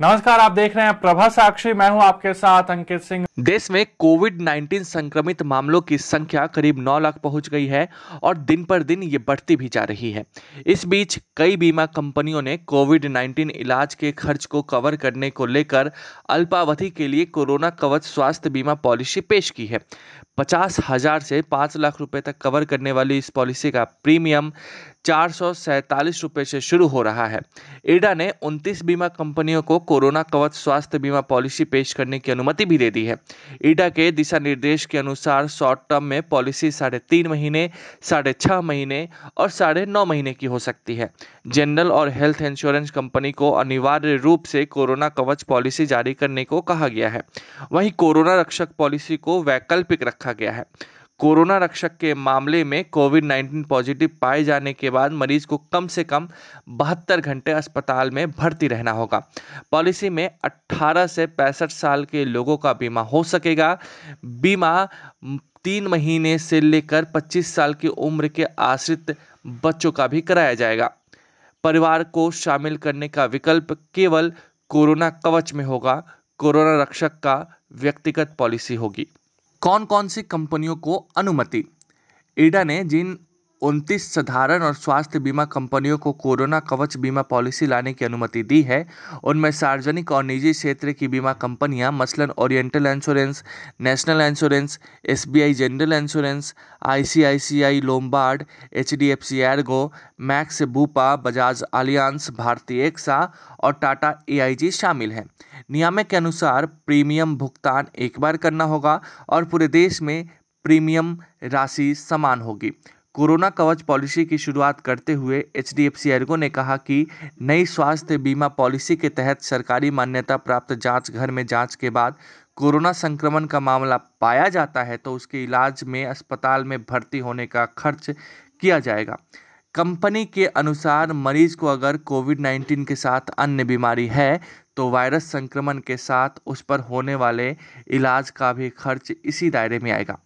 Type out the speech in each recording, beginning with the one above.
नमस्कार आप देख रहे हैं प्रभा साक्षी मैं हूं आपके साथ अंकित सिंह देश में कोविड 19 संक्रमित मामलों की संख्या करीब 9 लाख पहुंच गई है और दिन पर दिन ये बढ़ती भी जा रही है इस बीच कई बीमा कंपनियों ने कोविड 19 इलाज के खर्च को कवर करने को लेकर अल्पावधि के लिए कोरोना कवच स्वास्थ्य बीमा पॉलिसी पेश की है पचास हज़ार से पाँच लाख रुपए तक कवर करने वाली इस पॉलिसी का प्रीमियम चार सौ सैंतालीस रुपये से शुरू हो रहा है एडा ने उनतीस बीमा कंपनियों को कोरोना कवच स्वास्थ्य बीमा पॉलिसी पेश करने की अनुमति भी दे दी है एडा के दिशा निर्देश के अनुसार शॉर्ट टर्म में पॉलिसी साढ़े तीन महीने साढ़े छः महीने और साढ़े नौ महीने की हो सकती है जनरल और हेल्थ इंश्योरेंस कंपनी को अनिवार्य रूप से कोरोना कवच पॉलिसी जारी करने को कहा गया है वहीं कोरोना रक्षक पॉलिसी को वैकल्पिक रखा रखा गया है कोरोना रक्षक के मामले में कोविड 19 पॉजिटिव पाए जाने के बाद मरीज को कम से कम बहत्तर घंटे अस्पताल में भर्ती रहना होगा पॉलिसी में 18 से पैंसठ साल के लोगों का बीमा हो सकेगा बीमा तीन महीने से लेकर 25 साल की उम्र के आश्रित बच्चों का भी कराया जाएगा परिवार को शामिल करने का विकल्प केवल कोरोना कवच में होगा कोरोना रक्षक का व्यक्तिगत पॉलिसी होगी कौन कौन सी कंपनियों को अनुमति ईडा ने जिन उनतीस साधारण और स्वास्थ्य बीमा कंपनियों को कोरोना कवच बीमा पॉलिसी लाने की अनुमति दी है उनमें सार्वजनिक और निजी क्षेत्र की बीमा कंपनियां मसलन Oriental Insurance National Insurance SBI General Insurance ICICI Lombard H D F C Ergo Max Bupa Bajaj Allianz Bharti AXA और टाटा ए शामिल हैं नियामक के अनुसार प्रीमियम भुगतान एक बार करना होगा और पूरे देश में प्रीमियम राशि समान होगी कोरोना कवच पॉलिसी की शुरुआत करते हुए एच डी एर्गो ने कहा कि नई स्वास्थ्य बीमा पॉलिसी के तहत सरकारी मान्यता प्राप्त जांच घर में जांच के बाद कोरोना संक्रमण का मामला पाया जाता है तो उसके इलाज में अस्पताल में भर्ती होने का खर्च किया जाएगा कंपनी के अनुसार मरीज को अगर कोविड 19 के साथ अन्य बीमारी है तो वायरस संक्रमण के साथ उस पर होने वाले इलाज का भी खर्च इसी दायरे में आएगा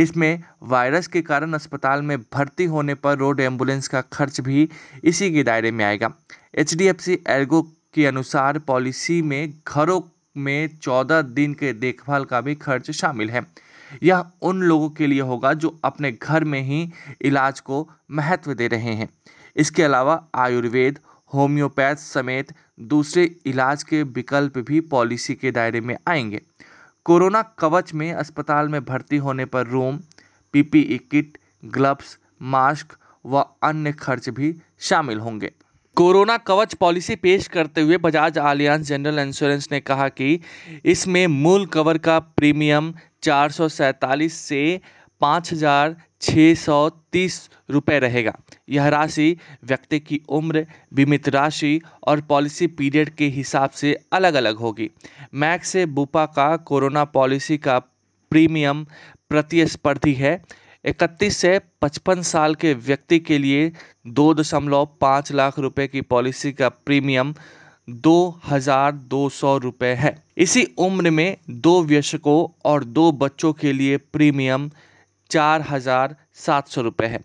इसमें वायरस के कारण अस्पताल में भर्ती होने पर रोड एम्बुलेंस का खर्च भी इसी के दायरे में आएगा H D F C Ergo के अनुसार पॉलिसी में घरों में चौदह दिन के देखभाल का भी खर्च शामिल है यह उन लोगों के लिए होगा जो अपने घर में ही इलाज को महत्व दे रहे हैं इसके अलावा आयुर्वेद होम्योपैथ समेत दूसरे इलाज के विकल्प भी पॉलिसी के दायरे में आएंगे कोरोना कवच में अस्पताल में भर्ती होने पर room P P E kit gloves mask व अन्य खर्च भी शामिल होंगे कोरोना कवच पॉलिसी पेश करते हुए बजाज आलियांस जनरल इंश्योरेंस ने कहा कि इसमें मूल कवर का प्रीमियम चार से पाँच हज़ार छः सौ तीस रुपये रहेगा यह राशि व्यक्ति की उम्र बीमित राशि और पॉलिसी पीरियड के हिसाब से अलग अलग होगी मैक्स बुपा का कोरोना पॉलिसी का प्रीमियम प्रतिस्पर्धी है इकतीस से पचपन साल के व्यक्ति के लिए दो दशमलव पाँच लाख रुपए की पॉलिसी का प्रीमियम दो हजार दो सौ रुपये है इसी उम्र में दो वयस्कों और दो बच्चों के लिए प्रीमियम चार हज़ार सात सौ रुपये है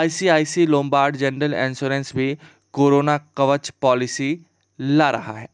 I C I C Lombard General Insurance भी कोरोना कवच पॉलिसी ला रहा है